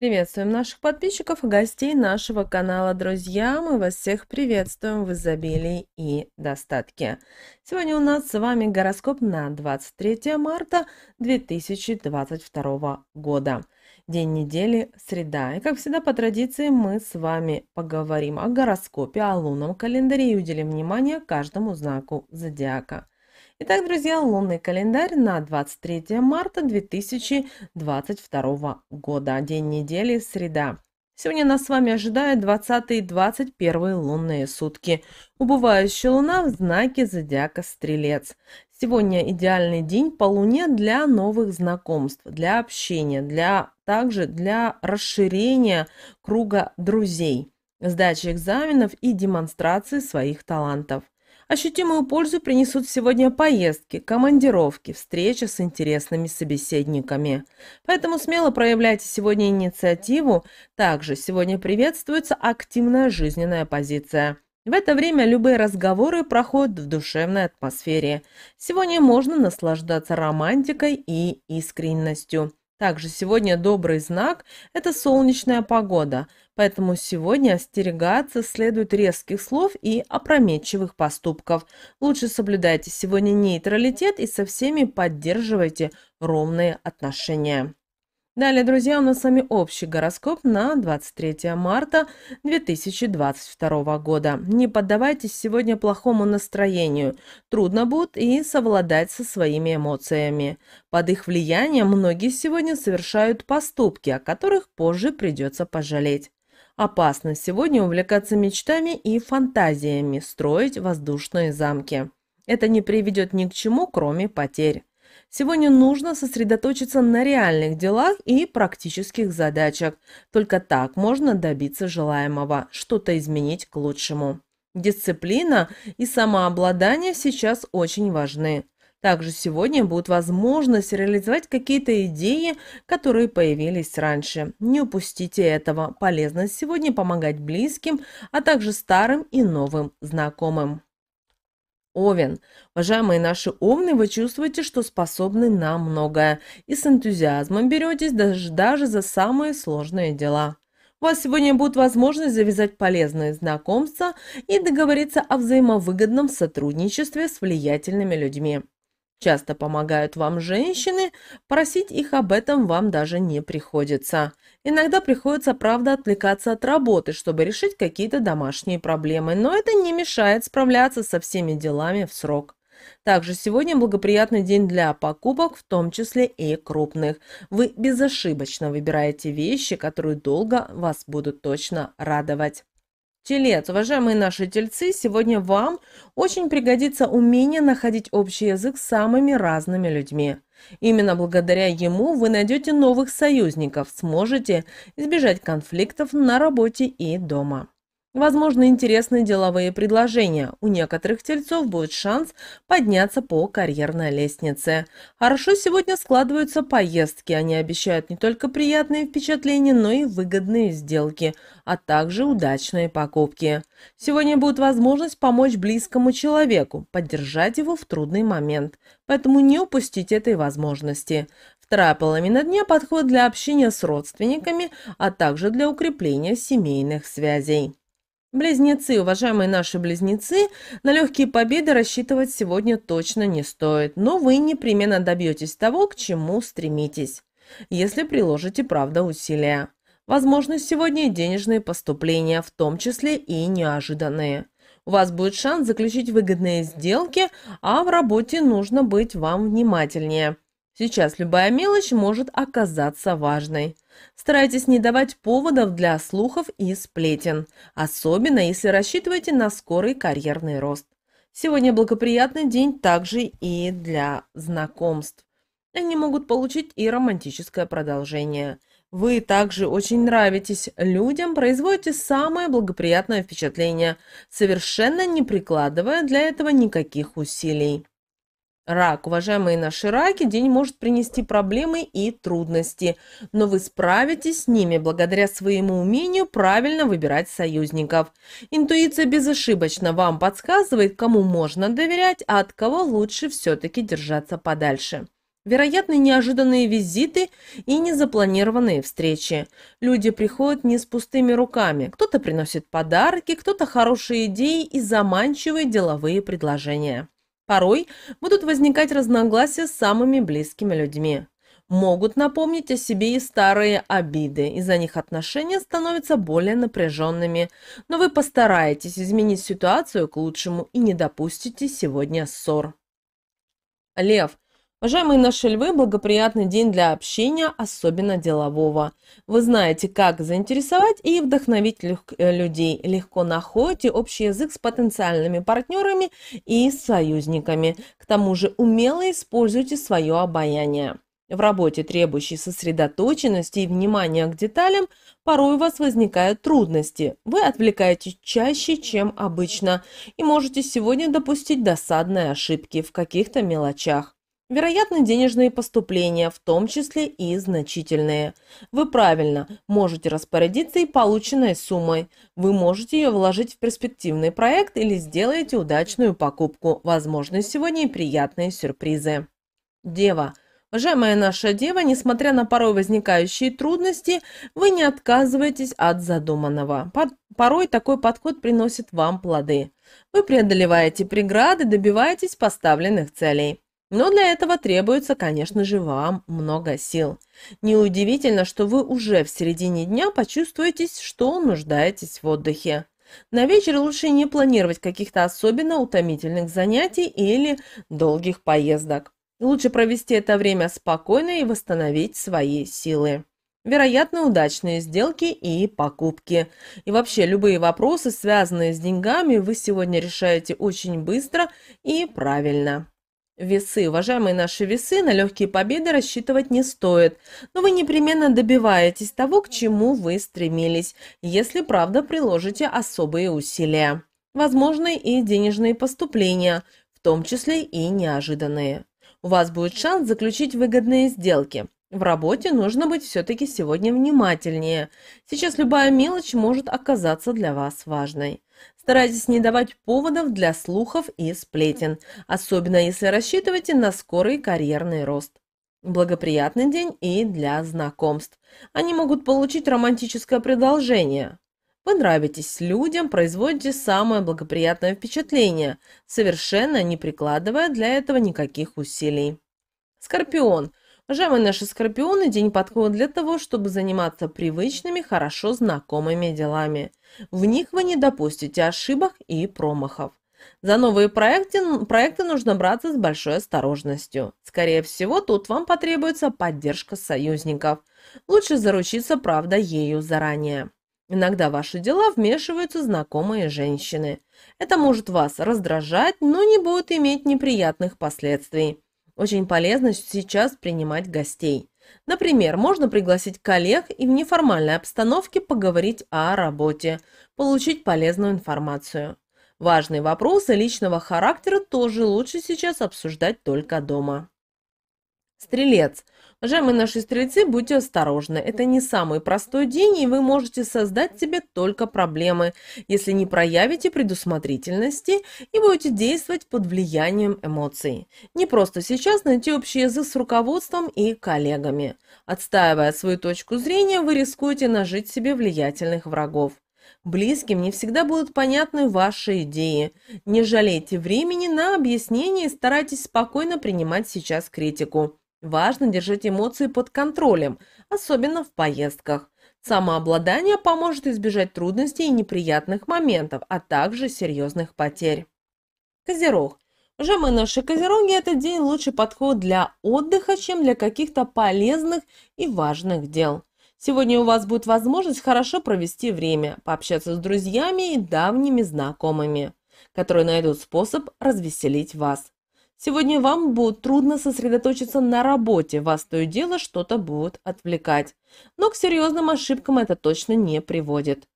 Приветствуем наших подписчиков и гостей нашего канала, друзья. Мы вас всех приветствуем в изобилии и достатке. Сегодня у нас с вами гороскоп на 23 марта 2022 года. День недели, среда. И как всегда по традиции мы с вами поговорим о гороскопе, о лунном календаре и уделим внимание каждому знаку зодиака – Итак, друзья, лунный календарь на 23 марта 2022 года. День недели, среда. Сегодня нас с вами ожидают 20 и 21 лунные сутки. Убывающая луна в знаке зодиака Стрелец. Сегодня идеальный день по луне для новых знакомств, для общения, для также для расширения круга друзей, сдачи экзаменов и демонстрации своих талантов. Ощутимую пользу принесут сегодня поездки, командировки, встречи с интересными собеседниками. Поэтому смело проявляйте сегодня инициативу. Также сегодня приветствуется активная жизненная позиция. В это время любые разговоры проходят в душевной атмосфере. Сегодня можно наслаждаться романтикой и искренностью. Также сегодня добрый знак – это солнечная погода, Поэтому сегодня остерегаться следует резких слов и опрометчивых поступков. Лучше соблюдайте сегодня нейтралитет и со всеми поддерживайте ровные отношения. Далее, друзья, у нас с вами общий гороскоп на 23 марта 2022 года. Не поддавайтесь сегодня плохому настроению. Трудно будет и совладать со своими эмоциями. Под их влиянием многие сегодня совершают поступки, о которых позже придется пожалеть. Опасно сегодня увлекаться мечтами и фантазиями, строить воздушные замки. Это не приведет ни к чему, кроме потерь. Сегодня нужно сосредоточиться на реальных делах и практических задачах. Только так можно добиться желаемого, что-то изменить к лучшему. Дисциплина и самообладание сейчас очень важны. Также сегодня будет возможность реализовать какие-то идеи, которые появились раньше. Не упустите этого. Полезно сегодня помогать близким, а также старым и новым знакомым. Овен. Уважаемые наши овны, вы чувствуете, что способны на многое и с энтузиазмом беретесь даже, даже за самые сложные дела. У вас сегодня будет возможность завязать полезные знакомства и договориться о взаимовыгодном сотрудничестве с влиятельными людьми. Часто помогают вам женщины, просить их об этом вам даже не приходится. Иногда приходится, правда, отвлекаться от работы, чтобы решить какие-то домашние проблемы, но это не мешает справляться со всеми делами в срок. Также сегодня благоприятный день для покупок, в том числе и крупных. Вы безошибочно выбираете вещи, которые долго вас будут точно радовать. Телец. Уважаемые наши тельцы, сегодня вам очень пригодится умение находить общий язык с самыми разными людьми. Именно благодаря ему вы найдете новых союзников, сможете избежать конфликтов на работе и дома. Возможно, интересные деловые предложения. У некоторых тельцов будет шанс подняться по карьерной лестнице. Хорошо сегодня складываются поездки. Они обещают не только приятные впечатления, но и выгодные сделки, а также удачные покупки. Сегодня будет возможность помочь близкому человеку, поддержать его в трудный момент. Поэтому не упустите этой возможности. Вторая половина дня подходит для общения с родственниками, а также для укрепления семейных связей. Близнецы, уважаемые наши близнецы, на легкие победы рассчитывать сегодня точно не стоит, но вы непременно добьетесь того, к чему стремитесь, если приложите, правда, усилия. Возможны сегодня денежные поступления, в том числе и неожиданные. У вас будет шанс заключить выгодные сделки, а в работе нужно быть вам внимательнее – Сейчас любая мелочь может оказаться важной. Старайтесь не давать поводов для слухов и сплетен, особенно если рассчитываете на скорый карьерный рост. Сегодня благоприятный день также и для знакомств. Они могут получить и романтическое продолжение. Вы также очень нравитесь людям, производите самое благоприятное впечатление, совершенно не прикладывая для этого никаких усилий. Рак, уважаемые наши раки, день может принести проблемы и трудности, но вы справитесь с ними благодаря своему умению правильно выбирать союзников. Интуиция безошибочно вам подсказывает, кому можно доверять, а от кого лучше все-таки держаться подальше. Вероятны неожиданные визиты и незапланированные встречи. Люди приходят не с пустыми руками. Кто-то приносит подарки, кто-то хорошие идеи и заманчивые деловые предложения. Порой будут возникать разногласия с самыми близкими людьми. Могут напомнить о себе и старые обиды, из-за них отношения становятся более напряженными, но вы постараетесь изменить ситуацию к лучшему и не допустите сегодня ссор. Лев – Уважаемые наши львы, благоприятный день для общения, особенно делового. Вы знаете, как заинтересовать и вдохновить лег- э, людей. Легко находите общий язык с потенциальными партнерами и союзниками. К тому же умело используйте свое обаяние. В работе, требующей сосредоточенности и внимания к деталям, порой у вас возникают трудности. Вы отвлекаетесь чаще, чем обычно, и можете сегодня допустить досадные ошибки в каких-то мелочах. Вероятно, денежные поступления, в том числе и значительные. Вы правильно можете распорядиться и полученной суммой. Вы можете ее вложить в перспективный проект или сделаете удачную покупку. Возможно, сегодня и приятные сюрпризы. Дева. Уважаемая наша дева, несмотря на порой возникающие трудности, вы не отказываетесь от задуманного. Порой такой подход приносит вам плоды. Вы преодолеваете преграды, добиваетесь поставленных целей. Но для этого требуется, конечно же, вам много сил. Неудивительно, что вы уже в середине дня почувствуетесь, что нуждаетесь в отдыхе. На вечер лучше не планировать каких-то особенно утомительных занятий или долгих поездок. Лучше провести это время спокойно и восстановить свои силы. Вероятно, удачные сделки и покупки. И вообще, любые вопросы, связанные с деньгами, вы сегодня решаете очень быстро и правильно. Весы. Уважаемые наши весы, на легкие победы рассчитывать не стоит, но вы непременно добиваетесь того, к чему вы стремились, если, правда, приложите особые усилия. Возможны и денежные поступления, в том числе и неожиданные. У вас будет шанс заключить выгодные сделки. В работе нужно быть все-таки сегодня внимательнее. Сейчас любая мелочь может оказаться для вас важной. Старайтесь не давать поводов для слухов и сплетен, особенно если рассчитываете на скорый карьерный рост. Благоприятный день и для знакомств. Они могут получить романтическое продолжение. Вы нравитесь людям, производите самое благоприятное впечатление, совершенно не прикладывая для этого никаких усилий. Скорпион. Жемы наши скорпионы день подходит для того, чтобы заниматься привычными, хорошо знакомыми делами. В них вы не допустите ошибок и промахов. За новые проекты, проекты нужно браться с большой осторожностью. Скорее всего, тут вам потребуется поддержка союзников. Лучше заручиться, правда, ею заранее. Иногда в ваши дела вмешиваются знакомые женщины. Это может вас раздражать, но не будет иметь неприятных последствий. Очень полезно сейчас принимать гостей. Например, можно пригласить коллег и в неформальной обстановке поговорить о работе, получить полезную информацию. Важные вопросы личного характера тоже лучше сейчас обсуждать только дома. Стрелец. Уважаемые наши стрельцы, будьте осторожны. Это не самый простой день, и вы можете создать себе только проблемы, если не проявите предусмотрительности и будете действовать под влиянием эмоций. Не просто сейчас найти общий язык с руководством и коллегами. Отстаивая свою точку зрения, вы рискуете нажить себе влиятельных врагов. Близким не всегда будут понятны ваши идеи. Не жалейте времени на объяснение и старайтесь спокойно принимать сейчас критику. Важно держать эмоции под контролем, особенно в поездках. Самообладание поможет избежать трудностей и неприятных моментов, а также серьезных потерь. Козерог. Уже мы наши козероги, этот день лучший подход для отдыха, чем для каких-то полезных и важных дел. Сегодня у вас будет возможность хорошо провести время, пообщаться с друзьями и давними знакомыми, которые найдут способ развеселить вас. Сегодня вам будет трудно сосредоточиться на работе, вас то и дело что-то будет отвлекать. Но к серьезным ошибкам это точно не приводит.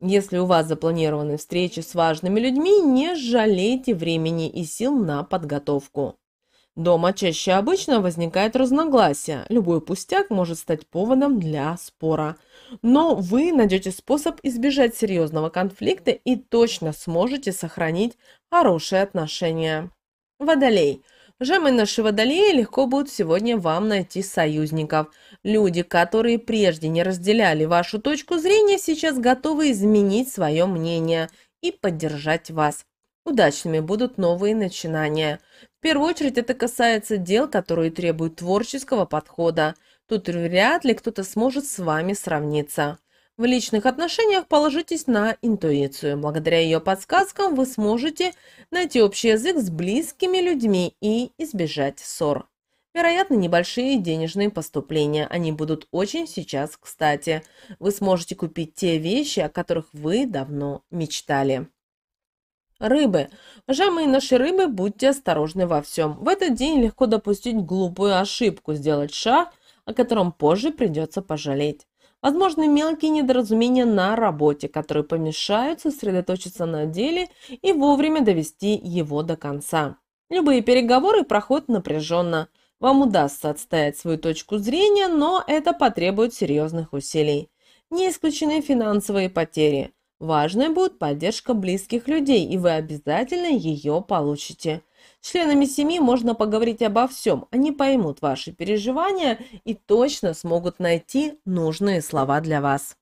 Если у вас запланированы встречи с важными людьми, не жалейте времени и сил на подготовку. Дома чаще обычно возникает разногласия, любой пустяк может стать поводом для спора. Но вы найдете способ избежать серьезного конфликта и точно сможете сохранить хорошие отношения. Водолей. Жемы-наши водолеи легко будут сегодня вам найти союзников. Люди, которые прежде не разделяли вашу точку зрения, сейчас готовы изменить свое мнение и поддержать вас. Удачными будут новые начинания. В первую очередь это касается дел, которые требуют творческого подхода. Тут вряд ли кто-то сможет с вами сравниться. В личных отношениях положитесь на интуицию. Благодаря ее подсказкам вы сможете найти общий язык с близкими людьми и избежать ссор. Вероятно, небольшие денежные поступления. Они будут очень сейчас кстати. Вы сможете купить те вещи, о которых вы давно мечтали. Рыбы. Уважаемые наши рыбы, будьте осторожны во всем. В этот день легко допустить глупую ошибку, сделать шаг, о котором позже придется пожалеть. Возможны мелкие недоразумения на работе, которые помешают сосредоточиться на деле и вовремя довести его до конца. Любые переговоры проходят напряженно. Вам удастся отстоять свою точку зрения, но это потребует серьезных усилий. Не исключены финансовые потери. Важной будет поддержка близких людей, и вы обязательно ее получите членами семьи можно поговорить обо всем. Они поймут ваши переживания и точно смогут найти нужные слова для вас.